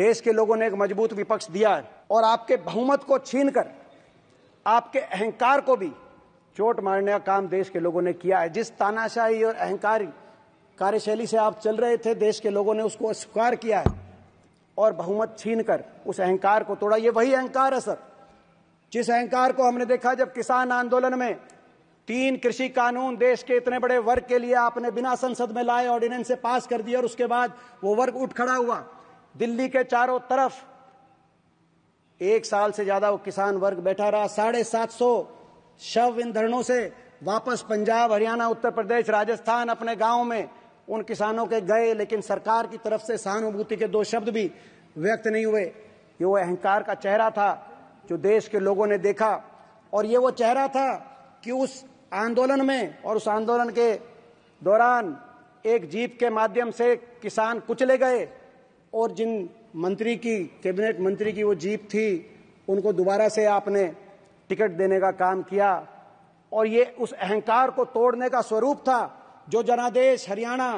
देश के लोगों ने एक मजबूत विपक्ष दिया है और आपके बहुमत को छीनकर आपके अहंकार को भी चोट मारने का काम देश के लोगों ने किया है जिस तानाशाही और अहंकार कार्यशैली से आप चल रहे थे देश के लोगों ने उसको स्वीकार किया है और बहुमत छीन कर उस अहंकार को तोड़ा ये वही अहंकार है सर जिस अहंकार को हमने देखा जब किसान आंदोलन में तीन कृषि कानून देश के इतने बड़े वर्ग के लिए आपने बिना संसद में लाए ऑर्डिनेंस से पास कर दिया और उसके बाद वो वर्ग उठ खड़ा हुआ दिल्ली के चारों तरफ एक साल से ज्यादा वो किसान वर्ग बैठा रहा साढ़े सात सौ शव इन धरणों से वापस पंजाब हरियाणा उत्तर प्रदेश राजस्थान अपने गांव में उन किसानों के गए लेकिन सरकार की तरफ से सहानुभूति के दो शब्द भी व्यक्त नहीं हुए ये वो अहंकार का चेहरा था जो देश के लोगों ने देखा और ये वो चेहरा था कि उस आंदोलन में और उस आंदोलन के दौरान एक जीप के माध्यम से किसान कुचले गए और जिन मंत्री की कैबिनेट मंत्री की वो जीप थी उनको दोबारा से आपने टिकट देने का काम किया और ये उस अहंकार को तोड़ने का स्वरूप था जो जनादेश हरियाणा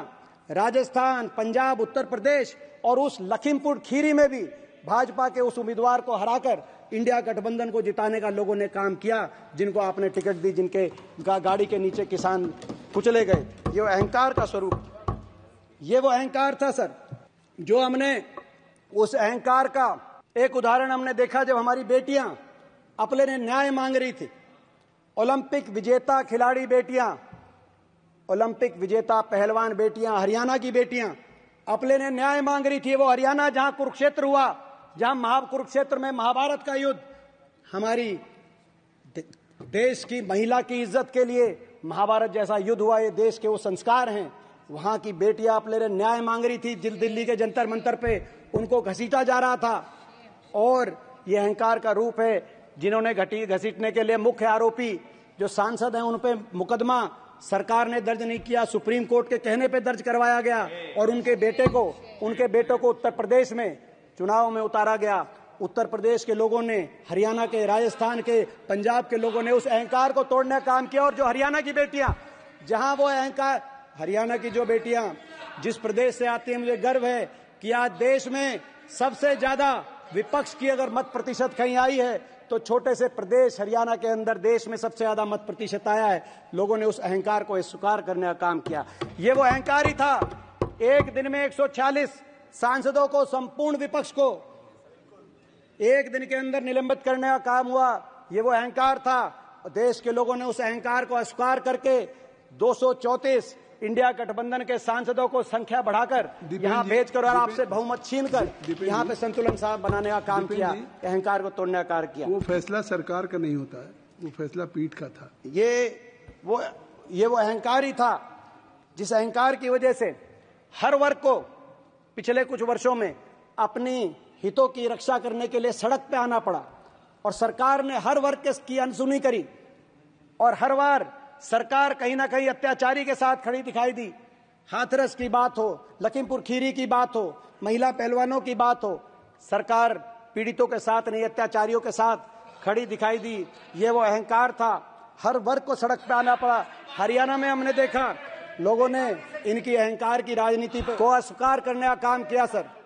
राजस्थान पंजाब उत्तर प्रदेश और उस लखीमपुर खीरी में भी भाजपा के उस उम्मीदवार को हराकर इंडिया गठबंधन को जिताने का लोगों ने काम किया जिनको आपने टिकट दी जिनके गा, गाड़ी के नीचे किसान कुचले गए ये अहंकार का स्वरूप ये वो अहंकार था सर जो हमने उस अहंकार का एक उदाहरण हमने देखा जब हमारी बेटियां अपने ने न्याय मांग रही थी ओलंपिक विजेता खिलाड़ी बेटियां ओलंपिक विजेता पहलवान बेटियां हरियाणा की बेटियां अपने ने न्याय मांग रही थी वो हरियाणा जहां कुरुक्षेत्र हुआ जहां महा कुरुक्षेत्र में महाभारत का युद्ध हमारी देश की महिला की इज्जत के लिए महाभारत जैसा युद्ध हुआ ये देश के वो संस्कार हैं वहां की बेटियां आप ले रहे न्याय मांग रही थी दिल्ली के जंतर मंतर पे उनको घसीटा जा रहा था और ये अहंकार का रूप है जिन्होंने घटी घसीटने के लिए मुख्य आरोपी जो सांसद हैं उन पे मुकदमा सरकार ने दर्ज नहीं किया सुप्रीम कोर्ट के कहने पे दर्ज करवाया गया और उनके बेटे को उनके बेटों को उत्तर प्रदेश में चुनाव में उतारा गया उत्तर प्रदेश के लोगों ने हरियाणा के राजस्थान के पंजाब के लोगों ने उस अहंकार को तोड़ने का काम किया और जो हरियाणा की बेटियां जहां वो अहंकार हरियाणा की जो बेटियां जिस प्रदेश से आती हैं मुझे गर्व है कि आज देश में सबसे ज्यादा विपक्ष की अगर मत प्रतिशत कहीं आई है तो छोटे से प्रदेश हरियाणा के अंदर देश में सबसे ज्यादा मत प्रतिशत आया है लोगों ने उस अहंकार को स्वीकार करने का काम किया ये वो अहंकार ही था एक दिन में 140 सांसदों को संपूर्ण विपक्ष को एक दिन के अंदर निलंबित करने का काम हुआ ये वो अहंकार था देश के लोगों ने उस अहंकार को अस्वीकार करके दो इंडिया गठबंधन के सांसदों को संख्या बढ़ाकर यहाँ भेज कर और आपसे बहुमत छीन कर यहाँ पे संतुलन साहब बनाने का काम किया अहंकार को तोड़ने का कार्य किया वो फैसला सरकार का नहीं होता है वो फैसला पीठ का था ये वो ये वो अहंकार ही था जिस अहंकार की वजह से हर वर्ग को पिछले कुछ वर्षों में अपनी हितों की रक्षा करने के लिए सड़क पे आना पड़ा और सरकार ने हर वर्ग की अनसुनी करी और हर बार सरकार कहीं ना कहीं अत्याचारी के साथ खड़ी दिखाई दी हाथरस की बात हो लखीमपुर खीरी की बात हो महिला पहलवानों की बात हो सरकार पीड़ितों के साथ नहीं अत्याचारियों के साथ खड़ी दिखाई दी ये वो अहंकार था हर वर्ग को सड़क पर आना पड़ा हरियाणा में हमने देखा लोगों ने इनकी अहंकार की राजनीति को अस्वीकार करने का काम किया सर